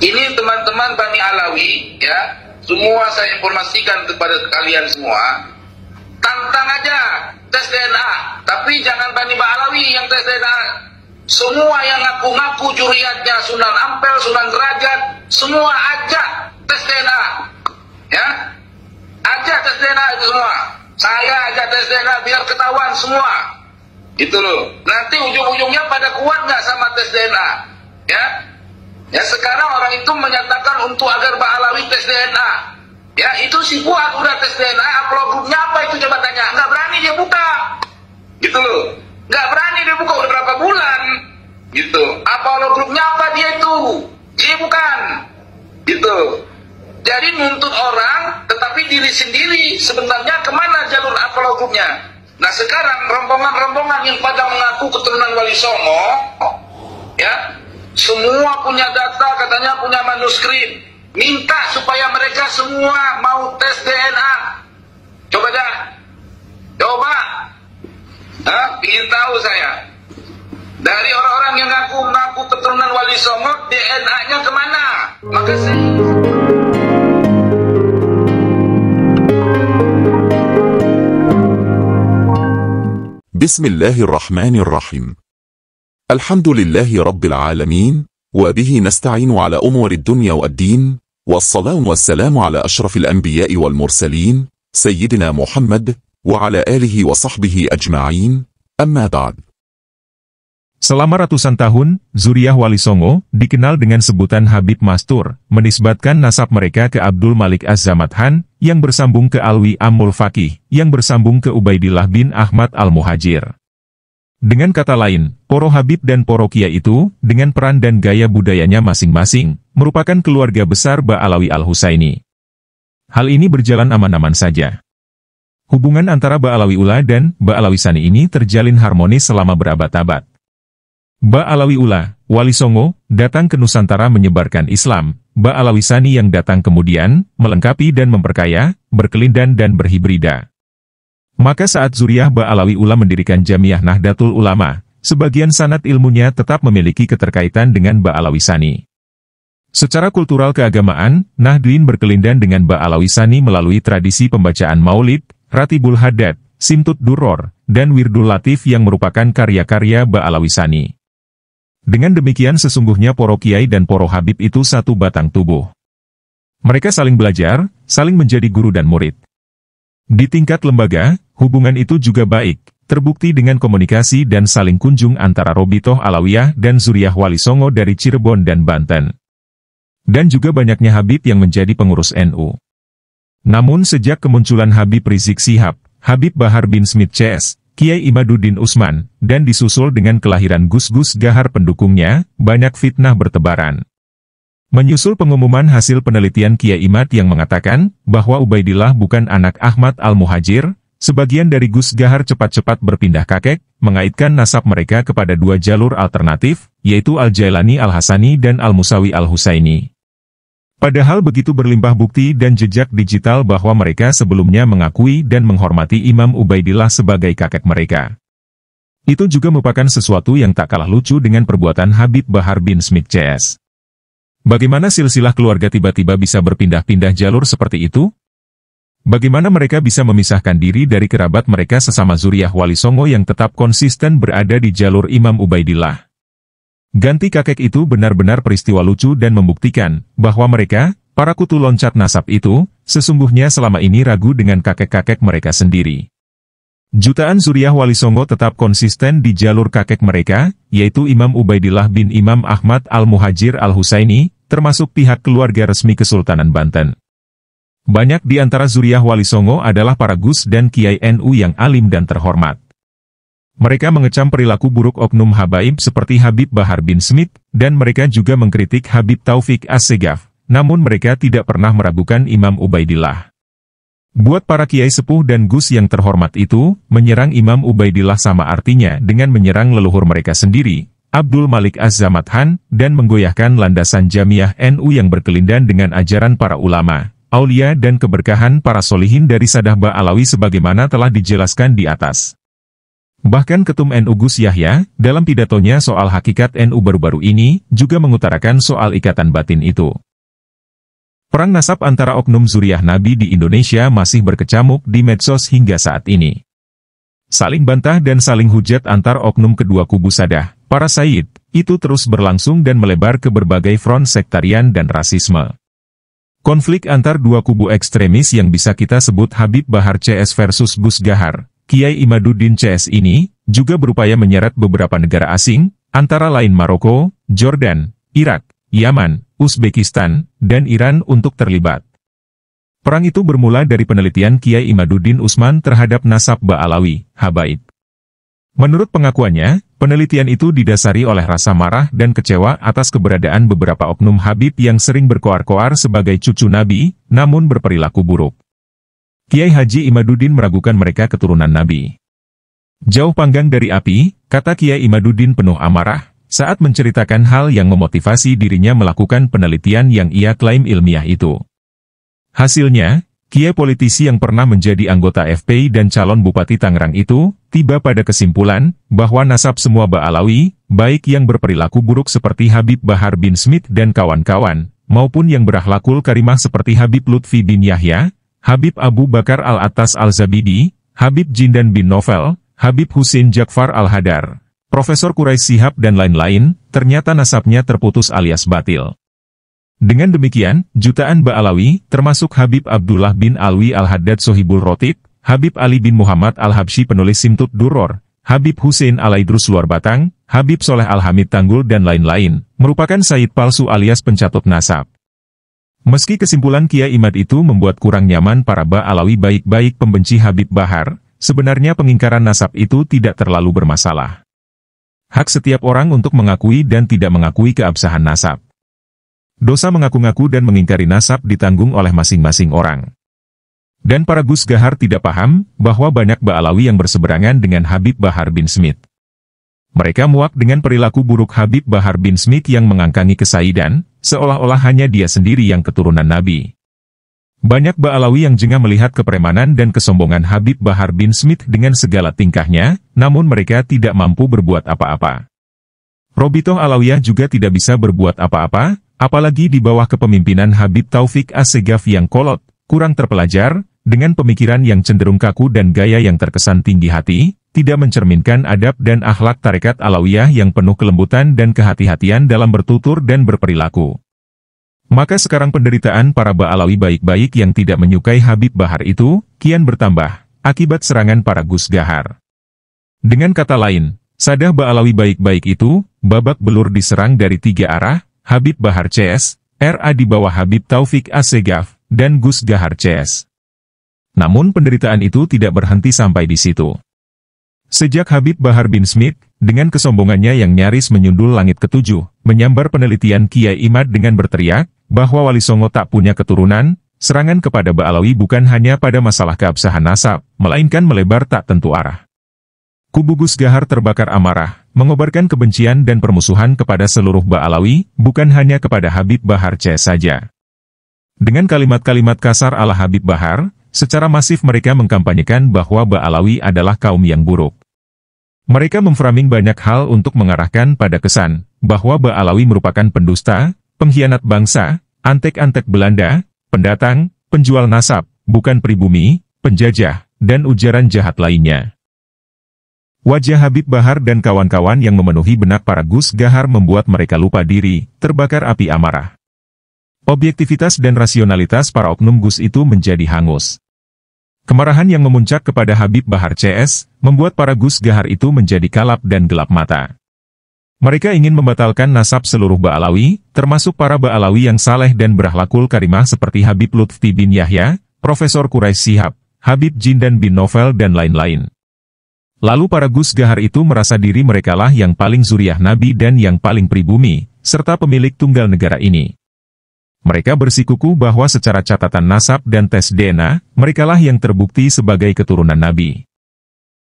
Ini teman-teman Bani Alawi ya, semua saya informasikan kepada kalian semua. Tantang aja tes DNA, tapi jangan Bani Alawi yang tes DNA. Semua yang ngaku-ngaku curiannya Sunan Ampel, Sunan Derajat, semua aja tes DNA. Ya. aja tes DNA itu semua. Saya aja tes DNA biar ketahuan semua. Itu loh. Nanti ujung-ujungnya pada kuat nggak sama tes DNA? Ya, Ya sekarang orang itu menyatakan untuk agar Pak Alawi tes DNA. Ya itu si buat udah tes DNA, upload grupnya apa itu coba tanya. Nggak berani dia buka. Gitu loh. Nggak berani dia buka udah berapa bulan. Gitu. Upload grupnya apa dia itu? Dia bukan. Gitu. Jadi nuntut orang, tetapi diri sendiri sebenarnya kemana jalur upload grupnya? Nah sekarang rombongan-rombongan yang pada mengaku keturunan Wali Songo, ya semua punya data, katanya punya manuskrip. Minta supaya mereka semua mau tes DNA. Coba dah. Coba. Hah? Ingin tahu saya. Dari orang-orang yang ngaku-ngaku keturunan Wali Songo, DNA-nya kemana? Maka saya... بسم الحمد لله رب العالمين وبه نستعين على أمور الدنيا والدين والصلاة والسلام على أشرف الأنبياء والمرسلين سيدنا محمد وعلى آله وصحبه أجمعين أما بعد Selama ratusan tahun, Zuriyah Wali Songo, dikenal dengan sebutan Habib Mastur, menisbatkan nasab mereka ke Abdul Malik Az-Zamad Han, yang bersambung ke Alwi Amul Fakih, yang bersambung ke Ubaidillah bin Ahmad Al-Muhajir. Dengan kata lain, Poro Habib dan Poro Kia itu, dengan peran dan gaya budayanya masing-masing, merupakan keluarga besar Ba'alawi Al-Husaini. Hal ini berjalan aman-aman saja. Hubungan antara Ba'alawi Ula dan Ba'alawi Sani ini terjalin harmonis selama berabad-abad. Ba'alawi Ula, Wali Songo, datang ke Nusantara menyebarkan Islam, Ba'alawi Sani yang datang kemudian, melengkapi dan memperkaya, berkelindan dan berhibrida. Maka saat Zuriyah Ba'alawi Ula mendirikan Jamiah Nahdlatul Ulama, Sebagian sanat ilmunya tetap memiliki keterkaitan dengan Ba'alawisani. Secara kultural keagamaan, Nahdlin berkelindan dengan Ba'alawisani melalui tradisi pembacaan maulid, Ratibul hadat, Simtut Duror, dan Wirdul Latif yang merupakan karya-karya Ba'alawisani. Dengan demikian sesungguhnya poro kiai dan poro habib itu satu batang tubuh. Mereka saling belajar, saling menjadi guru dan murid. Di tingkat lembaga, hubungan itu juga baik, terbukti dengan komunikasi dan saling kunjung antara Robitoh Alawiyah dan Zuriyah Wali Songo dari Cirebon dan Banten. Dan juga banyaknya Habib yang menjadi pengurus NU. Namun sejak kemunculan Habib Rizik Sihab, Habib Bahar bin Smith CS, Kiai Imaduddin Usman, dan disusul dengan kelahiran Gus-Gus Gahar pendukungnya, banyak fitnah bertebaran. Menyusul pengumuman hasil penelitian Kiai Imad yang mengatakan bahwa Ubaidillah bukan anak Ahmad Al-Muhajir, Sebagian dari Gus Gahar cepat-cepat berpindah kakek, mengaitkan nasab mereka kepada dua jalur alternatif, yaitu Al-Jailani Al-Hasani dan Al-Musawi Al-Husaini. Padahal begitu berlimpah bukti dan jejak digital bahwa mereka sebelumnya mengakui dan menghormati Imam Ubaidillah sebagai kakek mereka. Itu juga merupakan sesuatu yang tak kalah lucu dengan perbuatan Habib Bahar bin Smith CS. Bagaimana silsilah keluarga tiba-tiba bisa berpindah-pindah jalur seperti itu? Bagaimana mereka bisa memisahkan diri dari kerabat mereka sesama Zuriyah Wali Songo yang tetap konsisten berada di jalur Imam Ubaidillah? Ganti kakek itu benar-benar peristiwa lucu dan membuktikan bahwa mereka, para kutu loncat nasab itu, sesungguhnya selama ini ragu dengan kakek-kakek mereka sendiri. Jutaan Zuriyah Wali Songo tetap konsisten di jalur kakek mereka, yaitu Imam Ubaidillah bin Imam Ahmad Al-Muhajir Al-Husaini, termasuk pihak keluarga resmi Kesultanan Banten. Banyak di antara zuriah Wali Songo adalah para gus dan kiai NU yang alim dan terhormat. Mereka mengecam perilaku buruk oknum habaib seperti Habib Bahar bin Smith, dan mereka juga mengkritik Habib Taufik Assegaf, namun mereka tidak pernah meragukan Imam Ubaidillah. Buat para kiai sepuh dan gus yang terhormat itu, menyerang Imam Ubaidillah sama artinya dengan menyerang leluhur mereka sendiri, Abdul Malik Az-Zamat Han, dan menggoyahkan landasan jamiah NU yang berkelindan dengan ajaran para ulama aulia dan keberkahan para solihin dari Sadahba Alawi sebagaimana telah dijelaskan di atas. Bahkan Ketum NU Gus Yahya, dalam pidatonya soal hakikat NU baru-baru ini, juga mengutarakan soal ikatan batin itu. Perang nasab antara oknum Zuriyah Nabi di Indonesia masih berkecamuk di medsos hingga saat ini. Saling bantah dan saling hujat antar oknum kedua kubu sadah, para Said, itu terus berlangsung dan melebar ke berbagai front sektarian dan rasisme. Konflik antar dua kubu ekstremis yang bisa kita sebut Habib Bahar CS versus Gus Gahar, Kiai Imaduddin CS ini, juga berupaya menyeret beberapa negara asing, antara lain Maroko, Jordan, Irak, Yaman, Uzbekistan, dan Iran untuk terlibat. Perang itu bermula dari penelitian Kiai Imaduddin Usman terhadap nasab Ba'alawi, Habaib. Menurut pengakuannya, Penelitian itu didasari oleh rasa marah dan kecewa atas keberadaan beberapa oknum Habib yang sering berkoar-koar sebagai cucu Nabi, namun berperilaku buruk. Kiai Haji Imaduddin meragukan mereka keturunan Nabi. Jauh panggang dari api, kata Kiai Imaduddin penuh amarah, saat menceritakan hal yang memotivasi dirinya melakukan penelitian yang ia klaim ilmiah itu. Hasilnya, Kiai politisi yang pernah menjadi anggota FPI dan calon Bupati Tangerang itu, tiba pada kesimpulan, bahwa nasab semua Baalawi, baik yang berperilaku buruk seperti Habib Bahar bin Smith dan kawan-kawan, maupun yang berahlakul karimah seperti Habib Lutfi bin Yahya, Habib Abu Bakar al atas Al-Zabidi, Habib Jindan bin Novel, Habib Husin Jakfar Al-Hadar, Profesor Quraish Sihab dan lain-lain, ternyata nasabnya terputus alias batil. Dengan demikian, jutaan Ba'alawi, termasuk Habib Abdullah bin Alwi Al-Haddad Sohibul Rotik, Habib Ali bin Muhammad Al-Habsyi penulis Simtut Duror, Habib Hussein Alaidrus Luar Batang, Habib Soleh Al-Hamid Tanggul dan lain-lain, merupakan Said palsu alias pencatut nasab. Meski kesimpulan Kia Imad itu membuat kurang nyaman para Ba'alawi baik-baik pembenci Habib Bahar, sebenarnya pengingkaran nasab itu tidak terlalu bermasalah. Hak setiap orang untuk mengakui dan tidak mengakui keabsahan nasab. Dosa mengaku-ngaku dan mengingkari nasab ditanggung oleh masing-masing orang. Dan para Gus Gahar tidak paham bahwa banyak Ba'alawi yang berseberangan dengan Habib Bahar bin Smith. Mereka muak dengan perilaku buruk Habib Bahar bin Smith yang mengangkangi kesaidan, seolah-olah hanya dia sendiri yang keturunan Nabi. Banyak Ba'alawi yang jengah melihat kepremanan dan kesombongan Habib Bahar bin Smith dengan segala tingkahnya, namun mereka tidak mampu berbuat apa-apa. Robitoh Alawiyah juga tidak bisa berbuat apa-apa, Apalagi di bawah kepemimpinan Habib Taufik Assegaf yang kolot, kurang terpelajar, dengan pemikiran yang cenderung kaku dan gaya yang terkesan tinggi hati, tidak mencerminkan adab dan akhlak tarekat alawiyah yang penuh kelembutan dan kehati-hatian dalam bertutur dan berperilaku. Maka sekarang penderitaan para Ba'alawi baik-baik yang tidak menyukai Habib Bahar itu, kian bertambah, akibat serangan para Gus Gahar. Dengan kata lain, Sadah Ba'alawi baik-baik itu, babak belur diserang dari tiga arah, Habib Bahar CS, RA di bawah Habib Taufik Assegaf, dan Gus Gahar CS. Namun penderitaan itu tidak berhenti sampai di situ. Sejak Habib Bahar bin Smith, dengan kesombongannya yang nyaris menyundul langit ketujuh, menyambar penelitian Kiai Imad dengan berteriak, bahwa Wali Songo tak punya keturunan, serangan kepada Ba'alawi bukan hanya pada masalah keabsahan nasab, melainkan melebar tak tentu arah. Kubu Gus Gahar terbakar amarah, mengobarkan kebencian dan permusuhan kepada seluruh Ba'alawi, bukan hanya kepada Habib Bahar C saja. Dengan kalimat-kalimat kasar ala Habib Bahar, secara masif mereka mengkampanyekan bahwa Ba'alawi adalah kaum yang buruk. Mereka memframing banyak hal untuk mengarahkan pada kesan bahwa Ba'alawi merupakan pendusta, pengkhianat bangsa, antek-antek Belanda, pendatang, penjual nasab, bukan pribumi, penjajah, dan ujaran jahat lainnya. Wajah Habib Bahar dan kawan-kawan yang memenuhi benak para Gus Gahar membuat mereka lupa diri, terbakar api amarah. Objektivitas dan rasionalitas para oknum Gus itu menjadi hangus. Kemarahan yang memuncak kepada Habib Bahar CS, membuat para Gus Gahar itu menjadi kalap dan gelap mata. Mereka ingin membatalkan nasab seluruh Ba'alawi, termasuk para Ba'alawi yang saleh dan berahlakul karimah seperti Habib Lutfi bin Yahya, Profesor Quraisy Sihab, Habib Jindan bin Novel dan lain-lain. Lalu para Gus Gahar itu merasa diri merekalah yang paling zuriah Nabi dan yang paling pribumi, serta pemilik tunggal negara ini. Mereka bersikuku bahwa secara catatan nasab dan tes DNA, merekalah yang terbukti sebagai keturunan Nabi.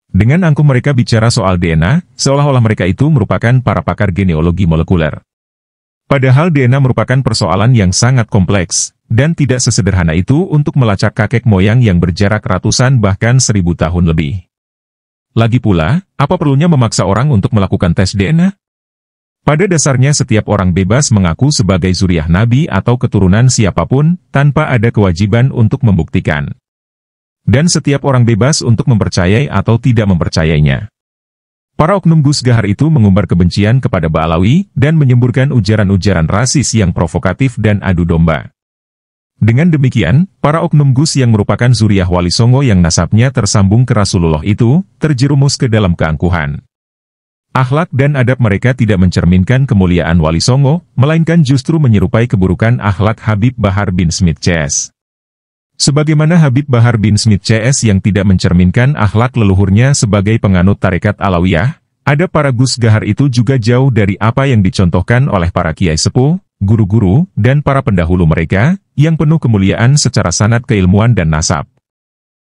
Dengan angkuh mereka bicara soal DNA, seolah-olah mereka itu merupakan para pakar genealogi molekuler. Padahal DNA merupakan persoalan yang sangat kompleks, dan tidak sesederhana itu untuk melacak kakek moyang yang berjarak ratusan bahkan seribu tahun lebih. Lagi pula, apa perlunya memaksa orang untuk melakukan tes DNA? Pada dasarnya setiap orang bebas mengaku sebagai zuriyah nabi atau keturunan siapapun, tanpa ada kewajiban untuk membuktikan. Dan setiap orang bebas untuk mempercayai atau tidak mempercayainya. Para oknum Gus Gahar itu mengumbar kebencian kepada Ba'alawi dan menyemburkan ujaran-ujaran rasis yang provokatif dan adu domba. Dengan demikian, para oknum Gus yang merupakan zuriah wali Songo yang nasabnya tersambung ke Rasulullah itu, terjerumus ke dalam keangkuhan. Akhlak dan adab mereka tidak mencerminkan kemuliaan wali Songo, melainkan justru menyerupai keburukan akhlak Habib Bahar bin Smith CS. Sebagaimana Habib Bahar bin Smith CS yang tidak mencerminkan akhlak leluhurnya sebagai penganut tarekat Alawiyah, ada para Gus Gahar itu juga jauh dari apa yang dicontohkan oleh para kiai sepuh, guru-guru, dan para pendahulu mereka, yang penuh kemuliaan secara sanat keilmuan dan nasab.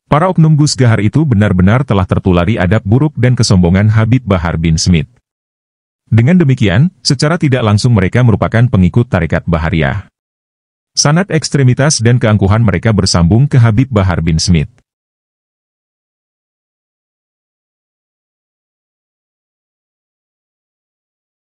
Para oknum Gus Gahar itu benar-benar telah tertulari adab buruk dan kesombongan Habib Bahar bin Smith. Dengan demikian, secara tidak langsung mereka merupakan pengikut tarekat Bahariah. Sanat ekstremitas dan keangkuhan mereka bersambung ke Habib Bahar bin Smith.